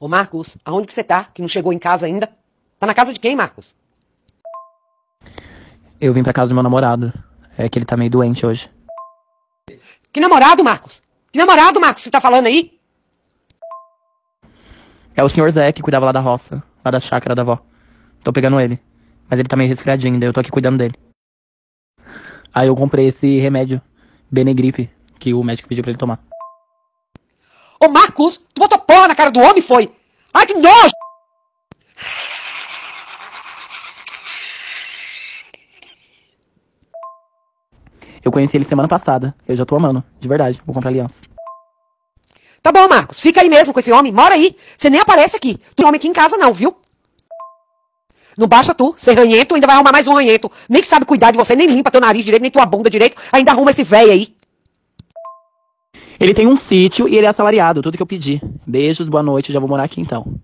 Ô Marcos, aonde que você tá? Que não chegou em casa ainda? Tá na casa de quem, Marcos? Eu vim pra casa do meu namorado. É que ele tá meio doente hoje. Que namorado, Marcos? Que namorado, Marcos, você tá falando aí? É o senhor Zé que cuidava lá da roça, lá da chácara da avó. Tô pegando ele. Mas ele tá meio resfriadinho, daí eu tô aqui cuidando dele. Aí eu comprei esse remédio, Benegripe, que o médico pediu pra ele tomar. Ô Marcos, tu botou porra na cara do homem, foi? Ai, que nojo! Eu conheci ele semana passada. Eu já tô amando. De verdade. Vou comprar aliança. Tá bom, Marcos. Fica aí mesmo com esse homem. Mora aí. Você nem aparece aqui. Tu não é homem aqui em casa, não, viu? Não basta tu ser é ranhento, ainda vai arrumar mais um ranhento. Nem que sabe cuidar de você, nem limpa teu nariz direito, nem tua bunda direito. Ainda arruma esse velho aí. Ele tem um sítio e ele é assalariado, tudo que eu pedi. Beijos, boa noite, já vou morar aqui então.